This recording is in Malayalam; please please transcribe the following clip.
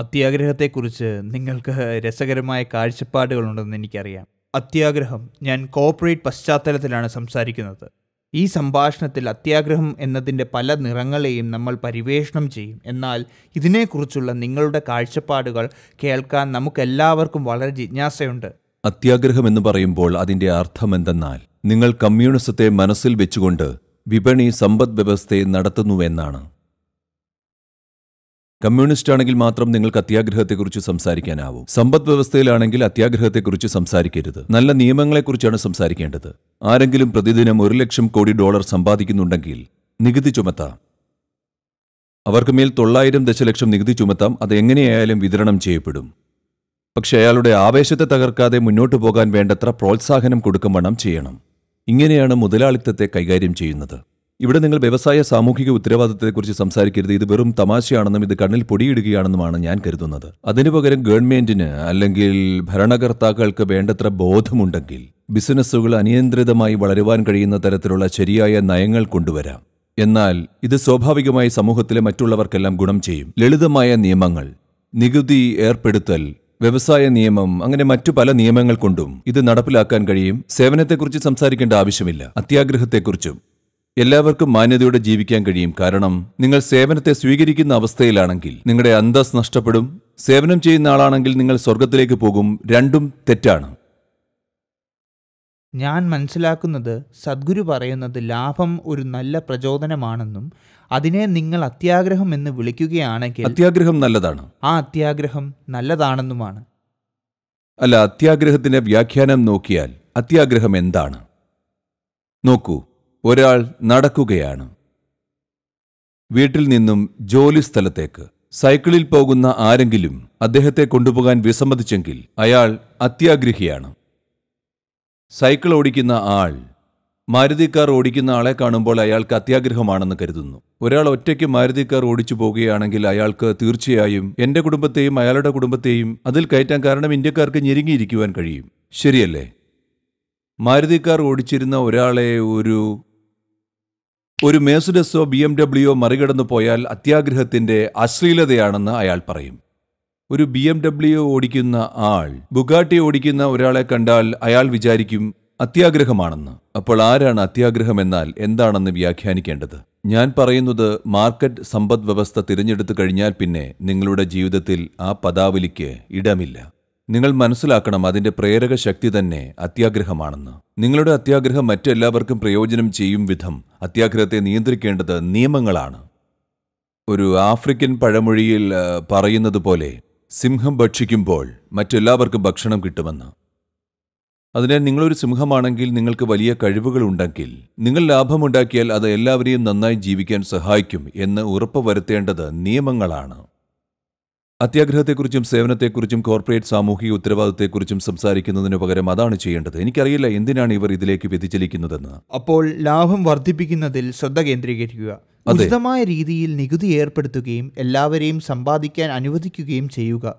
അത്യാഗ്രഹത്തെക്കുറിച്ച് നിങ്ങൾക്ക് രസകരമായ കാഴ്ചപ്പാടുകളുണ്ടെന്ന് എനിക്കറിയാം അത്യാഗ്രഹം ഞാൻ കോർപ്പറേറ്റ് പശ്ചാത്തലത്തിലാണ് സംസാരിക്കുന്നത് ഈ സംഭാഷണത്തിൽ അത്യാഗ്രഹം എന്നതിൻ്റെ പല നിറങ്ങളെയും നമ്മൾ പരിവേഷണം ചെയ്യും എന്നാൽ ഇതിനെക്കുറിച്ചുള്ള നിങ്ങളുടെ കാഴ്ചപ്പാടുകൾ കേൾക്കാൻ നമുക്കെല്ലാവർക്കും വളരെ ജിജ്ഞാസയുണ്ട് അത്യാഗ്രഹം എന്ന് പറയുമ്പോൾ അതിൻ്റെ അർത്ഥമെന്തെന്നാൽ നിങ്ങൾ കമ്മ്യൂണിസത്തെ മനസ്സിൽ വെച്ചുകൊണ്ട് വിപണി സമ്പദ് വ്യവസ്ഥയെ നടത്തുന്നുവെന്നാണ് കമ്മ്യൂണിസ്റ്റ് ആണെങ്കിൽ മാത്രം നിങ്ങൾക്ക് അത്യാഗ്രഹത്തെക്കുറിച്ച് സംസാരിക്കാനാവും സമ്പദ് വ്യവസ്ഥയിലാണെങ്കിൽ അത്യാഗ്രഹത്തെക്കുറിച്ച് സംസാരിക്കരുത് നല്ല നിയമങ്ങളെക്കുറിച്ചാണ് സംസാരിക്കേണ്ടത് ആരെങ്കിലും പ്രതിദിനം ഒരു ലക്ഷം കോടി ഡോളർ സമ്പാദിക്കുന്നുണ്ടെങ്കിൽ നികുതി ചുമത്താം അവർക്ക് മേൽ തൊള്ളായിരം ദശലക്ഷം നികുതി ചുമത്താം അത് എങ്ങനെയായാലും വിതരണം ചെയ്യപ്പെടും പക്ഷേ അയാളുടെ ആവേശത്തെ തകർക്കാതെ മുന്നോട്ടു പോകാൻ വേണ്ടത്ര പ്രോത്സാഹനം കൊടുക്കും വണ്ണം ചെയ്യണം ഇങ്ങനെയാണ് മുതലാളിത്തത്തെ കൈകാര്യം ചെയ്യുന്നത് ഇവിടെ നിങ്ങൾ വ്യവസായ സാമൂഹിക ഉത്തരവാദിത്തത്തെക്കുറിച്ച് സംസാരിക്കരുത് ഇത് വെറും തമാശയാണെന്നും ഇത് കണ്ണിൽ പൊടിയിടുകയാണെന്നുമാണ് ഞാൻ കരുതുന്നത് അതിനു പകരം ഗവൺമെന്റിന് അല്ലെങ്കിൽ ഭരണകർത്താക്കൾക്ക് വേണ്ടത്ര ബോധമുണ്ടെങ്കിൽ ബിസിനസ്സുകൾ അനിയന്ത്രിതമായി വളരുവാൻ കഴിയുന്ന തരത്തിലുള്ള ശരിയായ നയങ്ങൾ കൊണ്ടുവരാം എന്നാൽ ഇത് സ്വാഭാവികമായി സമൂഹത്തിലെ മറ്റുള്ളവർക്കെല്ലാം ഗുണം ചെയ്യും ലളിതമായ നിയമങ്ങൾ നികുതി ഏർപ്പെടുത്തൽ വ്യവസായ നിയമം അങ്ങനെ മറ്റു പല നിയമങ്ങൾ കൊണ്ടും ഇത് നടപ്പിലാക്കാൻ കഴിയും സേവനത്തെക്കുറിച്ച് സംസാരിക്കേണ്ട ആവശ്യമില്ല അത്യാഗ്രഹത്തെക്കുറിച്ചും എല്ലാവർക്കും മാന്യതയോടെ ജീവിക്കാൻ കഴിയും കാരണം നിങ്ങൾ സേവനത്തെ സ്വീകരിക്കുന്ന അവസ്ഥയിലാണെങ്കിൽ നിങ്ങളുടെ അന്തസ് നഷ്ടപ്പെടും സേവനം ചെയ്യുന്ന ആളാണെങ്കിൽ നിങ്ങൾ സ്വർഗത്തിലേക്ക് പോകും രണ്ടും തെറ്റാണ് ഞാൻ മനസ്സിലാക്കുന്നത് സദ്ഗുരു പറയുന്നത് ലാഭം ഒരു നല്ല പ്രചോദനമാണെന്നും അതിനെ നിങ്ങൾ അത്യാഗ്രഹം എന്ന് വിളിക്കുകയാണെങ്കിൽ അത്യാഗ്രഹം നല്ലതാണ് ആ അത്യാഗ്രഹം നല്ലതാണെന്നുമാണ് അല്ല അത്യാഗ്രഹത്തിന്റെ വ്യാഖ്യാനം നോക്കിയാൽ അത്യാഗ്രഹം എന്താണ് നോക്കൂ ഒരാൾ നടക്കുകയാണ് വീട്ടിൽ നിന്നും ജോലി സ്ഥലത്തേക്ക് സൈക്കിളിൽ പോകുന്ന ആരെങ്കിലും അദ്ദേഹത്തെ കൊണ്ടുപോകാൻ വിസമ്മതിച്ചെങ്കിൽ അയാൾ അത്യാഗ്രഹിയാണ് സൈക്കിൾ ഓടിക്കുന്ന ആൾ മാരുതി കാർ ഓടിക്കുന്ന ആളെ കാണുമ്പോൾ അയാൾക്ക് അത്യാഗ്രഹമാണെന്ന് കരുതുന്നു ഒരാൾ ഒറ്റയ്ക്ക് മാരുതി കാർ ഓടിച്ചു പോകുകയാണെങ്കിൽ അയാൾക്ക് തീർച്ചയായും എൻ്റെ കുടുംബത്തെയും അയാളുടെ കുടുംബത്തെയും അതിൽ കയറ്റാൻ കാരണം ഇന്ത്യക്കാർക്ക് ഞെരുങ്ങിയിരിക്കുവാൻ കഴിയും ശരിയല്ലേ മാരുതി കാർ ഓടിച്ചിരുന്ന ഒരാളെ ഒരു ഒരു മേസുഡസോ ബി എം ഡബ്ല്യുയോ മറികടന്നു പോയാൽ അത്യാഗ്രഹത്തിൻ്റെ അശ്ലീലതയാണെന്ന് അയാൾ പറയും ഒരു ബി എം ഡബ്ല്യു ഓടിക്കുന്ന ആൾ ബുഗാട്ടി ഓടിക്കുന്ന ഒരാളെ കണ്ടാൽ അയാൾ വിചാരിക്കും അത്യാഗ്രഹമാണെന്ന് അപ്പോൾ ആരാണ് അത്യാഗ്രഹം എന്നാൽ എന്താണെന്ന് വ്യാഖ്യാനിക്കേണ്ടത് ഞാൻ പറയുന്നത് മാർക്കറ്റ് സമ്പദ് വ്യവസ്ഥ തിരഞ്ഞെടുത്തു കഴിഞ്ഞാൽ പിന്നെ നിങ്ങളുടെ ജീവിതത്തിൽ ആ പദാവലിക്ക് ഇടമില്ല നിങ്ങൾ മനസ്സിലാക്കണം അതിന്റെ പ്രേരക ശക്തി തന്നെ അത്യാഗ്രഹമാണെന്ന് നിങ്ങളുടെ അത്യാഗ്രഹം മറ്റെല്ലാവർക്കും പ്രയോജനം ചെയ്യും വിധം അത്യാഗ്രഹത്തെ നിയന്ത്രിക്കേണ്ടത് നിയമങ്ങളാണ് ഒരു ആഫ്രിക്കൻ പഴമൊഴിയിൽ പറയുന്നത് പോലെ സിംഹം ഭക്ഷിക്കുമ്പോൾ മറ്റെല്ലാവർക്കും ഭക്ഷണം കിട്ടുമെന്ന് അതിനാൽ നിങ്ങളൊരു സിംഹമാണെങ്കിൽ നിങ്ങൾക്ക് വലിയ കഴിവുകൾ ഉണ്ടെങ്കിൽ നിങ്ങൾ ലാഭമുണ്ടാക്കിയാൽ അത് എല്ലാവരെയും നന്നായി ജീവിക്കാൻ സഹായിക്കും എന്ന് ഉറപ്പ് വരുത്തേണ്ടത് നിയമങ്ങളാണ് അത്യാഗ്രഹത്തെക്കുറിച്ചും സേവനത്തെക്കുറിച്ചും കോർപ്പറേറ്റ് സാമൂഹിക ഉത്തരവാദിത്തത്തെക്കുറിച്ചും സംസാരിക്കുന്നതിന് പകരം അതാണ് ചെയ്യേണ്ടത് എനിക്കറിയില്ല എന്തിനാണ് ഇവർ ഇതിലേക്ക് വ്യതിചലിക്കുന്നതെന്ന് അപ്പോൾ ലാഭം വർദ്ധിപ്പിക്കുന്നതിൽ ശ്രദ്ധ കേന്ദ്രീകരിക്കുക ഉചിതമായ രീതിയിൽ നികുതി ഏർപ്പെടുത്തുകയും എല്ലാവരെയും സമ്പാദിക്കാൻ അനുവദിക്കുകയും ചെയ്യുക